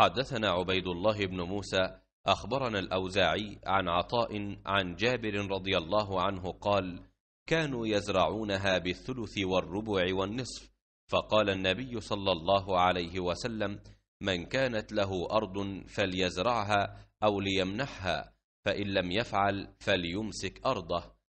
حدثنا عبيد الله بن موسى أخبرنا الأوزاعي عن عطاء عن جابر رضي الله عنه قال كانوا يزرعونها بالثلث والربع والنصف فقال النبي صلى الله عليه وسلم من كانت له أرض فليزرعها أو ليمنحها فإن لم يفعل فليمسك أرضه